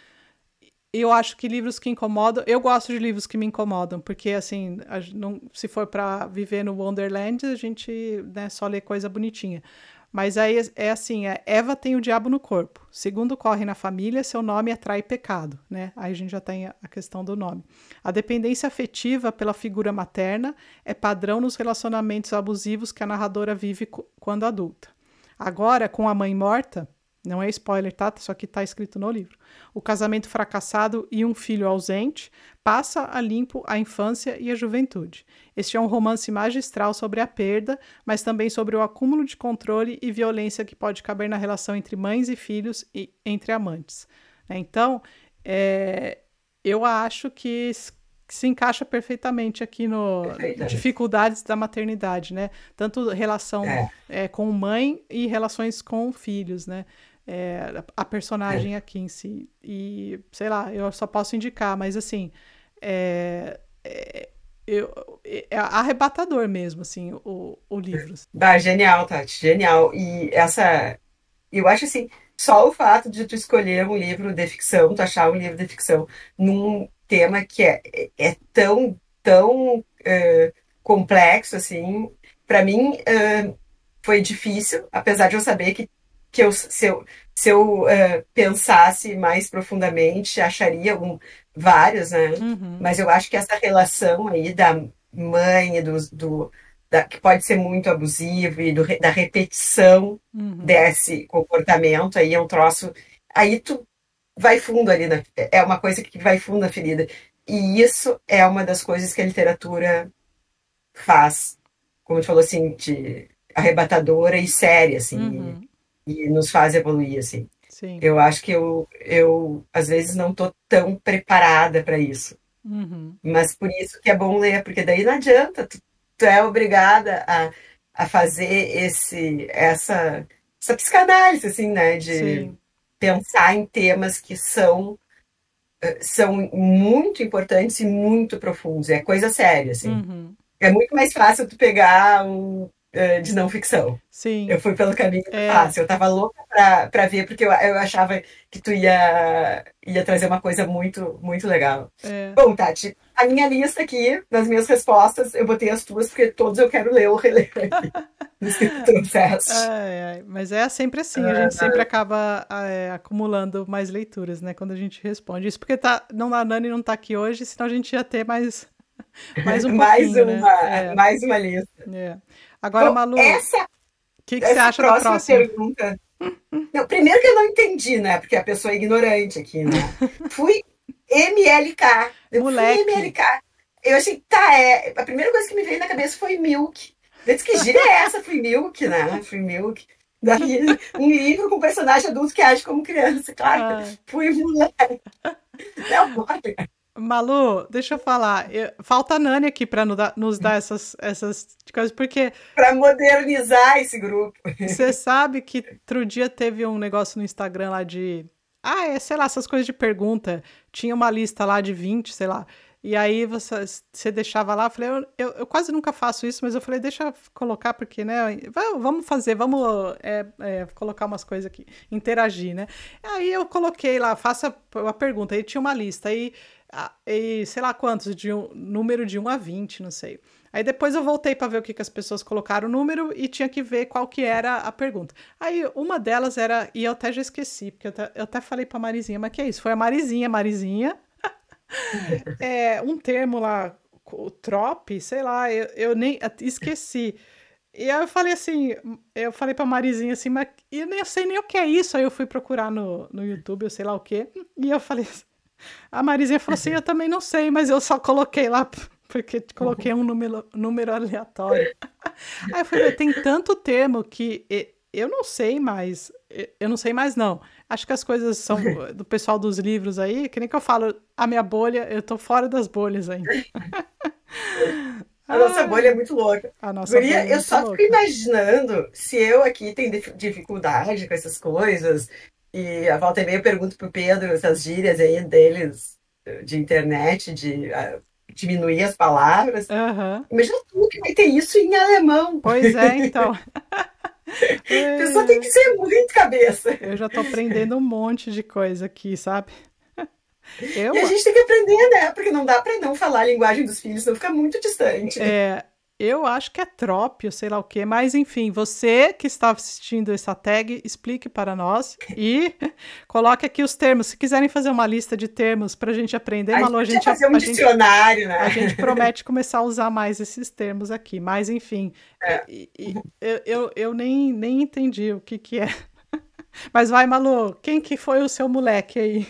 eu acho que livros que incomodam. Eu gosto de livros que me incomodam, porque, assim, a, não, se for para viver no Wonderland, a gente né, só lê coisa bonitinha. Mas aí é, é assim: é, Eva tem o diabo no corpo. Segundo corre na família, seu nome atrai é pecado, né? Aí a gente já tem a, a questão do nome. A dependência afetiva pela figura materna é padrão nos relacionamentos abusivos que a narradora vive quando adulta. Agora, com a mãe morta não é spoiler, tá? Isso aqui está escrito no livro. O casamento fracassado e um filho ausente passa a limpo a infância e a juventude. Este é um romance magistral sobre a perda, mas também sobre o acúmulo de controle e violência que pode caber na relação entre mães e filhos e entre amantes. Então, é, eu acho que se encaixa perfeitamente aqui no perfeitamente. dificuldades da maternidade, né? Tanto relação é. É, com mãe e relações com filhos, né? é, a personagem é. aqui em si. E, sei lá, eu só posso indicar, mas assim, é, é, eu, é arrebatador mesmo, assim, o, o livro. Assim. Bah, genial, Tati, genial. E essa. Eu acho assim, só o fato de tu escolher um livro de ficção, tu achar um livro de ficção num tema que é, é tão, tão complexo, assim, para mim. foi difícil, apesar de eu saber que que eu, se eu, se eu uh, pensasse mais profundamente, acharia vários, né? Uhum. Mas eu acho que essa relação aí da mãe, do, do da, que pode ser muito abusivo e do, da repetição uhum. desse comportamento aí é um troço. Aí tu vai fundo ali, na, é uma coisa que vai fundo na ferida. E isso é uma das coisas que a literatura faz, como tu falou assim, de arrebatadora e séria, assim. Uhum e nos faz evoluir, assim. Sim. Eu acho que eu, eu às vezes não estou tão preparada para isso. Uhum. Mas por isso que é bom ler, porque daí não adianta, tu, tu é obrigada a, a fazer esse essa essa psicanálise assim, né, de Sim. pensar em temas que são eh, são muito importantes e muito profundos, é coisa séria assim. Uhum. É muito mais fácil tu pegar um eh, de não ficção. Sim. Eu fui pelo caminho é. fácil. Eu tava louca pra, pra ver, porque eu, eu achava que tu ia, ia trazer uma coisa muito, muito legal. É. Bom, Tati, a minha lista aqui, nas minhas respostas, eu botei as tuas, porque todos eu quero ler ou reler aqui, nos que tu mas é sempre assim, a gente sempre acaba é, acumulando mais leituras, né? Quando a gente responde. Isso porque tá, não, a Nani não tá aqui hoje, senão a gente ia ter mais mais, um mais né? uma, né? é. mais uma lista. É. Agora, Bom, Malu, o que, que você acha próxima da próxima? Pergunta... Não, primeiro que eu não entendi, né? Porque a pessoa é ignorante aqui, né? fui MLK. Eu Moleque. fui MLK. Eu achei, tá, é. A primeira coisa que me veio na cabeça foi Milk. Desde que gira é essa? fui Milk, né? fui Milk. Daí, um livro com personagem adulto que age como criança. Claro, ah. fui mulher. Não, bota, Malu, deixa eu falar. Eu, falta a Nani aqui para nos, dar essas, essas coisas, porque. Para modernizar esse grupo. Você sabe que outro dia teve um negócio no Instagram lá de. Ah, é, sei lá, essas coisas de pergunta. Tinha uma lista lá de 20, sei lá. E aí você, você deixava lá. Eu falei, eu, eu, eu quase nunca faço isso, mas eu falei, deixa eu colocar, porque, né? Vamos fazer, vamos é, é, colocar umas coisas aqui, interagir, né? Aí eu coloquei lá, faça a pergunta. Aí tinha uma lista. Aí e sei lá quantos, de um, número de 1 a 20, não sei. Aí depois eu voltei para ver o que, que as pessoas colocaram o número e tinha que ver qual que era a pergunta. Aí uma delas era, e eu até já esqueci, porque eu até, eu até falei para Marizinha, mas que é isso? Foi a Marizinha, Marizinha. é, um termo lá, o trop, sei lá, eu, eu nem esqueci. E aí eu falei assim, eu falei pra Marizinha assim, mas eu nem eu sei nem o que é isso. Aí eu fui procurar no, no YouTube, eu sei lá o que E eu falei assim, a Marizinha falou assim: Eu também não sei, mas eu só coloquei lá porque coloquei uhum. um número, número aleatório. Aí eu falei: Tem tanto termo que eu não sei mais. Eu não sei mais, não. Acho que as coisas são do pessoal dos livros aí, que nem que eu falo, a minha bolha, eu tô fora das bolhas ainda. A nossa bolha é muito louca. A nossa Guria, é eu só louca. fico imaginando se eu aqui tenho dificuldade com essas coisas, e a volta e meia eu pergunto pro Pedro essas gírias aí deles de internet, de uh, diminuir as palavras. Uhum. Imagina tu que vai ter isso em alemão. Pois é, então. a pessoa tem que ser muito cabeça. Eu já tô aprendendo um monte de coisa aqui, sabe? Eu... E a gente tem que aprender, né? Porque não dá para não falar a linguagem dos filhos, não fica muito distante. Né? É, eu acho que é trópio, sei lá o quê, mas enfim, você que está assistindo essa tag, explique para nós e coloque aqui os termos. Se quiserem fazer uma lista de termos para a gente aprender, a Malu, a gente fazer um a dicionário, gente, né? A gente promete começar a usar mais esses termos aqui, mas enfim, é. e, e, eu, eu, eu, nem, nem entendi o que, que é. Mas vai, Malu, quem que foi o seu moleque aí?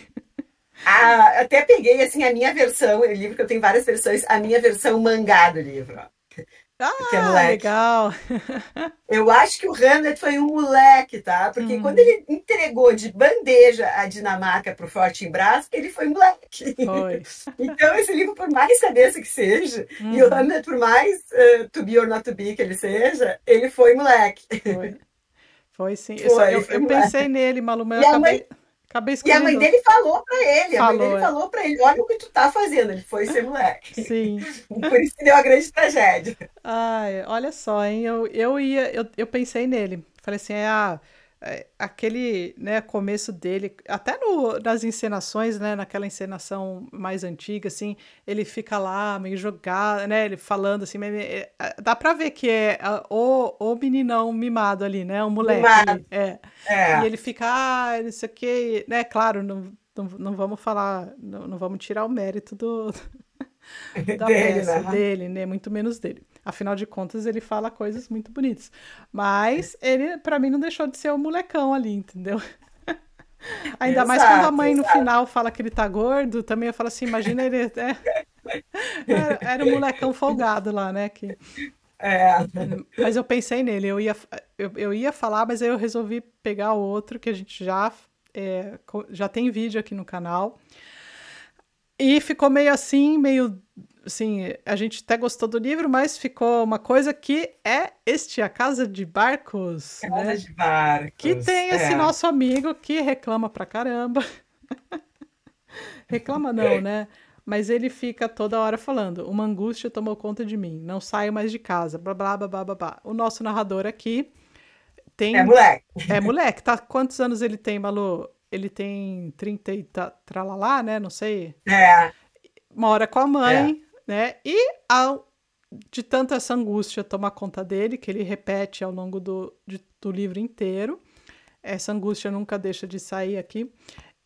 Ah, até peguei assim a minha versão, o é livro que eu tenho várias versões, a minha versão mangá do livro. É ah, que é moleque. legal. Eu acho que o Hamlet foi um moleque, tá? Porque hum. quando ele entregou de bandeja a Dinamarca pro Forte em Fortinbras, ele foi moleque. Foi. então, esse livro, por mais cabeça que seja, e o uhum. Hamlet, por mais uh, to be or not to be que ele seja, ele foi moleque. Foi. Foi sim. Foi, eu, foi eu pensei nele, Malu, mas eu acabei... Mãe... Acabei E a mãe dele falou pra ele, falou, a mãe dele é. falou pra ele, olha o que tu tá fazendo, ele foi ser moleque. Sim. Por isso que deu a grande tragédia. Ai, olha só, hein, eu, eu ia, eu, eu pensei nele, falei assim, é, ah, é, aquele né, começo dele, até no, nas encenações, né, naquela encenação mais antiga, assim, ele fica lá meio jogado, né, ele falando assim, meio, é, é, dá pra ver que é o, o meninão mimado ali, né, o moleque. É. é. E ele fica, ah, não sei o que, né, claro, não, não, não vamos falar, não, não vamos tirar o mérito do... da dele, peça, né? dele, né, muito menos dele. Afinal de contas, ele fala coisas muito bonitas. Mas ele, para mim, não deixou de ser o um molecão ali, entendeu? Ainda exato, mais quando a mãe exato. no final fala que ele tá gordo, também eu falo assim, imagina ele. Né? É... Era, o um molecão folgado lá, né? Que... É. Mas eu pensei nele, eu ia, eu, eu ia falar, mas aí eu resolvi pegar o outro que a gente já, é, já tem vídeo aqui no canal. E ficou meio assim, meio assim, a gente até gostou do livro, mas ficou uma coisa que é este a casa de barcos, né? casa né? de barcos. Que tem é. esse nosso amigo que reclama pra caramba. reclama não, né? Mas ele fica toda hora falando: "Uma angústia tomou conta de mim, não saio mais de casa", blá blá blá blá blá. blá. O nosso narrador aqui tem É moleque. É moleque, tá? Quantos anos ele tem, Malu? ele tem 30 e tra tralalá, né? Não sei. É. Mora com a mãe, é. né? E de tanto essa angústia tomar conta dele, que ele repete ao longo do, de, do livro inteiro, essa angústia nunca deixa de sair aqui.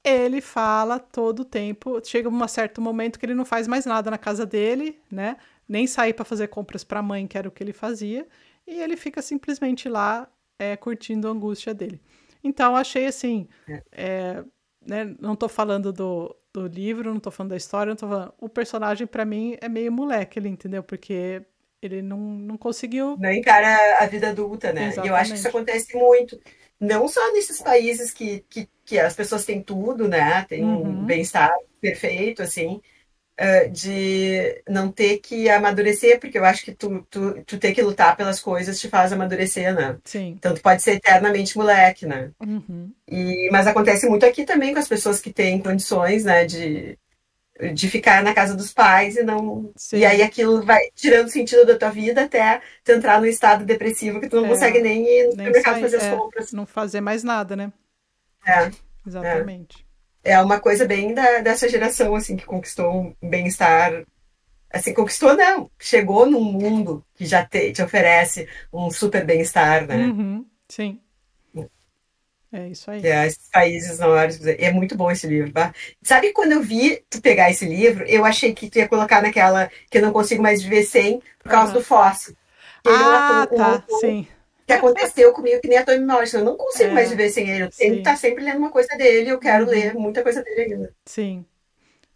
Ele fala todo o tempo. Chega um certo momento que ele não faz mais nada na casa dele, né? Nem sair para fazer compras para a mãe, que era o que ele fazia. E ele fica simplesmente lá é, curtindo a angústia dele. Então, achei assim. É, eh, né, não estou falando do, do livro, não estou falando da história, não tô falando. O personagem, para mim, é meio moleque, ele entendeu? Porque ele não, não conseguiu. Não encara a vida adulta, né? Exatamente. E eu acho que isso acontece muito. Não só nesses países que, que, que as pessoas têm tudo, né? Tem uhum. um bem-estar perfeito, assim uh, de não ter que amadurecer, porque eu acho que tu, tu, tu ter que lutar pelas coisas te faz amadurecer, né? Sim. Então tu pode ser eternamente moleque, né? Uhum. E, mas acontece muito aqui também com as pessoas que têm condições, né, de, de ficar na casa dos pais e não. Sim. E aí aquilo vai tirando sentido da tua vida até tu entrar no estado depressivo que tu não é, consegue nem ir no supermercado fazer é, as compras. Não fazer mais nada, né? É. é. Exatamente. É é uma coisa bem da, dessa geração, assim, que conquistou um bem-estar. Assim, conquistou, não. Chegou num mundo que já te, te oferece um super bem-estar, né? Uhum, sim. É isso aí. É, esses países nórdicos. É muito bom esse livro. Tá? Sabe quando eu vi tu pegar esse livro, eu achei que tu ia colocar naquela que eu não consigo mais viver sem por causa uhum. do fóssil. É ah, tá, um, um, sim que aconteceu comigo, que nem a Tony Morrison. Eu não consigo é, mais viver sem ele. Sim. Ele tá sempre lendo uma coisa dele, eu quero uhum. ler muita coisa dele ainda. Sim,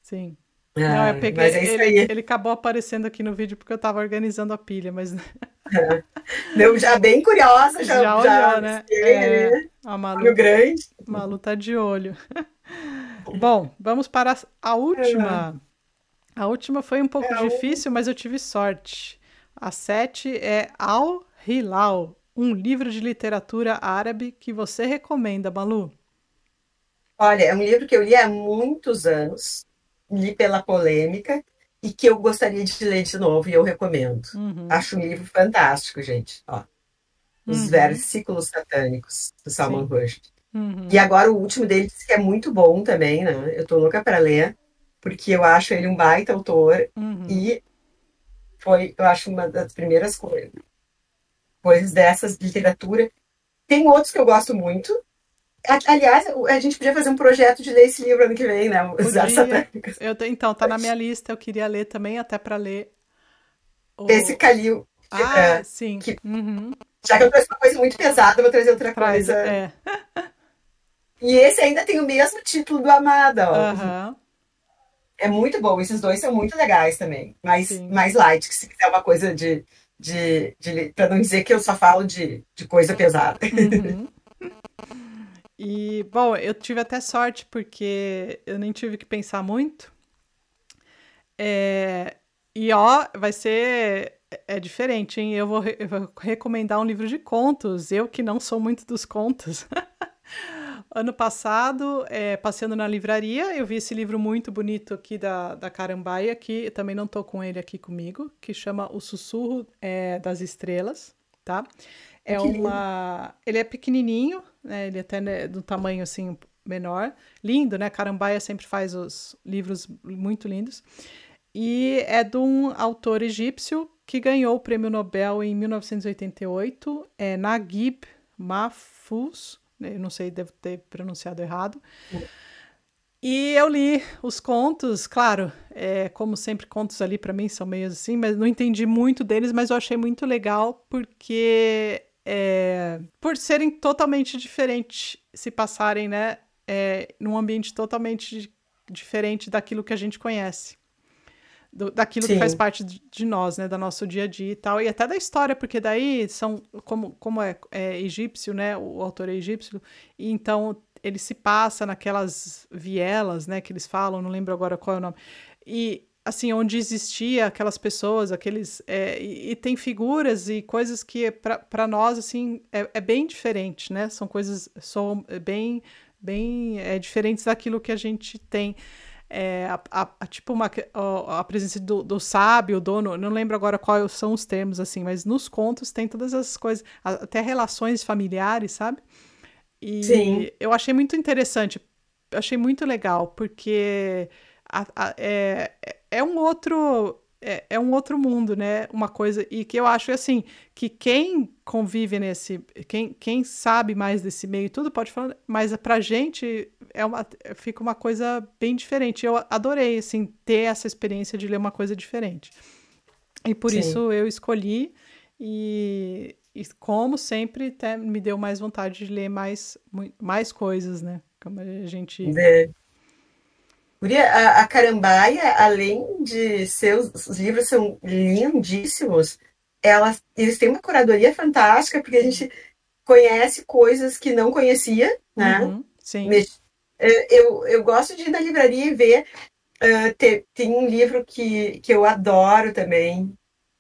sim. Ah, não, eu peguei, é ele, ele, acabou aparecendo aqui no vídeo porque eu tava organizando a pilha, mas... É. Deu ah, já bem curiosa, já, já, olhou, já né? É, a Malu, olho grande. Malu tá de olho. Bom, vamos para a última. Ah. A última foi um pouco é difícil, mas eu tive sorte. A sete é Al Hilal, um livro de literatura árabe que você recomenda, Malu? Olha, é um livro que eu li há muitos anos, li pela polêmica e que eu gostaria de ler de novo e eu recomendo. Uhum. Acho um livro fantástico, gente. Ó, Os uhum. Versículos Satânicos, do Salman Rushdie. Uhum. E agora o último dele que é muito bom também, né? Eu tô louca para ler, porque eu acho ele um baita autor uhum. e foi, eu acho, uma das primeiras coisas, dessas, de literatura. Tem outros que eu gosto muito. Aliás, a gente podia fazer um projeto de ler esse livro ano que vem, né? Usar essa Eu, então, tá na minha lista, eu queria ler também, até para ler. O... Esse Calil. Ah, é, sim. Que... Uhum. Já que eu trouxe uma coisa muito pesada, eu vou trazer outra Traz, coisa. É. e esse ainda tem o mesmo título do Amada, ó. Uhum. É muito bom, esses dois são muito legais também. Mais, mais light, que se quiser uma coisa de de, de para não dizer que eu só falo de, de coisa pesada. Uhum. E, bom, eu tive até sorte porque eu nem tive que pensar muito. É, e ó, vai ser é diferente, hein? Eu vou, eu vou recomendar um livro de contos, eu que não sou muito dos contos. Ano passado, é, passeando na livraria, eu vi esse livro muito bonito aqui da, da Carambaia, que também não estou com ele aqui comigo, que chama O Sussurro é, das Estrelas, tá? É uma... Ele é pequenininho, né? ele até né, do tamanho, assim, menor. Lindo, né? Carambaia sempre faz os livros muito lindos. E é de um autor egípcio que ganhou o prêmio Nobel em 1988, é Naguib Mahfouz, né? Eu não sei, devo ter pronunciado errado. Hum. E eu li os contos, claro, é, como sempre, contos ali para mim são meio assim, mas não entendi muito deles, mas eu achei muito legal porque. É, por serem totalmente diferentes, se passarem, né, é, num ambiente totalmente diferente daquilo que a gente conhece do, daquilo Sim. que faz parte de nós, né, da nosso dia a dia e tal, e até da história, porque daí são, como, como é, é egípcio, né, o autor é egípcio, e então ele se passa naquelas vielas, né, que eles falam, não lembro agora qual é o nome, e assim, onde existia aquelas pessoas, aqueles. É, e, e, tem figuras e coisas que é para nós, assim, é, é, bem diferente, né? São coisas são bem, bem é, diferentes daquilo que a gente tem é, a, a, tipo uma, a, presença do, do, sábio, dono, não lembro agora quais são os termos, assim, mas nos contos tem todas essas coisas, até relações familiares, sabe? E Sim. eu achei muito interessante, achei muito legal, porque é, é, é um outro é, é um outro mundo, né? Uma coisa. E que eu acho assim, que quem convive nesse. Quem, quem sabe mais desse meio e tudo pode falar, mas pra gente é uma, fica uma coisa bem diferente. Eu adorei, assim, ter essa experiência de ler uma coisa diferente. E por Sim. isso eu escolhi e, e como sempre até me deu mais vontade de ler mais, mais coisas, né? Como a gente é. A, a Carambaia, além de seus os livros são lindíssimos, ela, eles têm uma curadoria fantástica, porque a gente conhece coisas que não conhecia, né? Uhum, sim. Eh, eu, eu gosto de ir na livraria e ver. Uh, eh, tem, tem um livro que, que eu adoro também,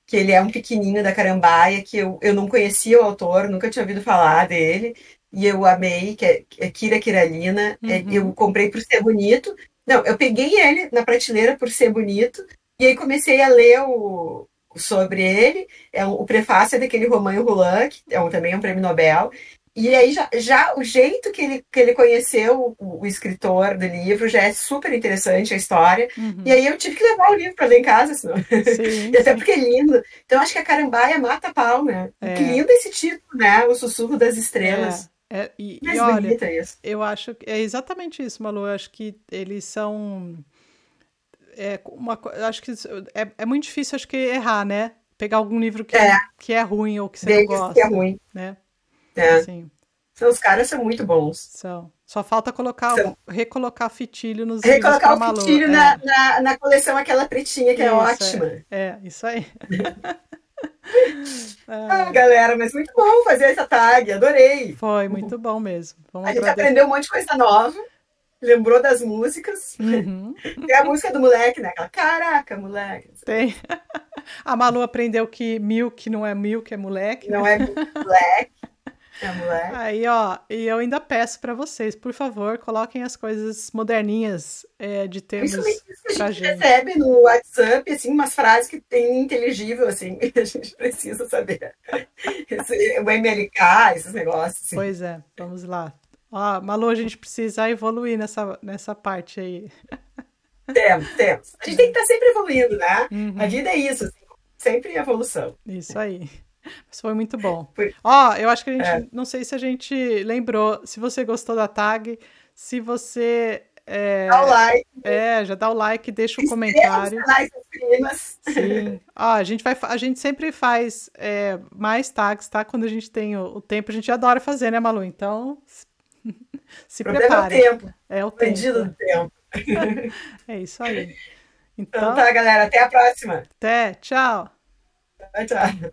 que ele é um pequenininho da Carambaia, que eu, eu não conhecia o autor, nunca tinha ouvido falar dele, e eu amei, que é, é Kira Kiralina. Uhum. É, eu uhum. comprei por ser bonito, não, eu peguei ele na prateleira por ser bonito, e aí comecei a ler o, sobre ele, é o prefácio é daquele Romain Roulan, que é um, também é um prêmio Nobel, e aí já, já, o jeito que ele, que ele conheceu o, o, escritor do livro já é super interessante a história. Uhum. E aí eu tive que levar o livro para ler em casa, senão. Sim, e até porque é lindo. Então acho que a Carambaia mata a pau, né? É. Que lindo esse título, né? O Sussurro das Estrelas. É. É, e, Mas e olha, isso. eu acho que é exatamente isso, Malu. Eu acho que eles são. É, uma, acho que é, é muito difícil acho que errar, né? Pegar algum livro que é, que é ruim ou que você Deles não gosta. Que é ruim. Né? É. Assim. Então, os caras são muito bons. São. Só falta colocar, são. recolocar fitilho nos Recolocar o fitilho é. na, na, na, coleção aquela pretinha que é isso, é ótima. é, isso aí. ah, galera, mas muito bom fazer essa tag, adorei. Foi, muito bom mesmo. Vamos a gente agradecer. aprendeu um monte de coisa nova, lembrou das músicas. Uhum. Tem a música do moleque, né? Aquela, caraca, moleque. Tem. A Malu aprendeu que milk não é milk, é moleque. Não né? é moleque. Aí, ó, e eu ainda peço para vocês, por favor, coloquem as coisas moderninhas é, de termos Principalmente isso a gente, recebe no WhatsApp, assim, umas frases que tem inteligível, assim, que a gente precisa saber. Esse, o MLK, esses negócios. Assim. Pois é, vamos lá. Ó, Malu, a gente precisa evoluir nessa, nessa parte aí. Temos, temos. A gente tem que estar tá sempre evoluindo, né? Uhum. A vida é isso, assim, sempre evolução. Isso aí. Mas foi muito bom. Ó, oh, eu acho que a gente. É. Não sei se a gente lembrou. Se você gostou da tag, se você. É, dá o like. É, já dá o like, deixa o um comentário. Sim. Ó, a, gente vai, a gente sempre faz é, mais tags, tá? Quando a gente tem o, o, tempo, a gente adora fazer, né, Malu? Então, se é o prepare. É o tempo. É o tempo. do tempo. é isso aí. Então, então tá, galera. Até a próxima. Até. Tchau. Tchau, tchau.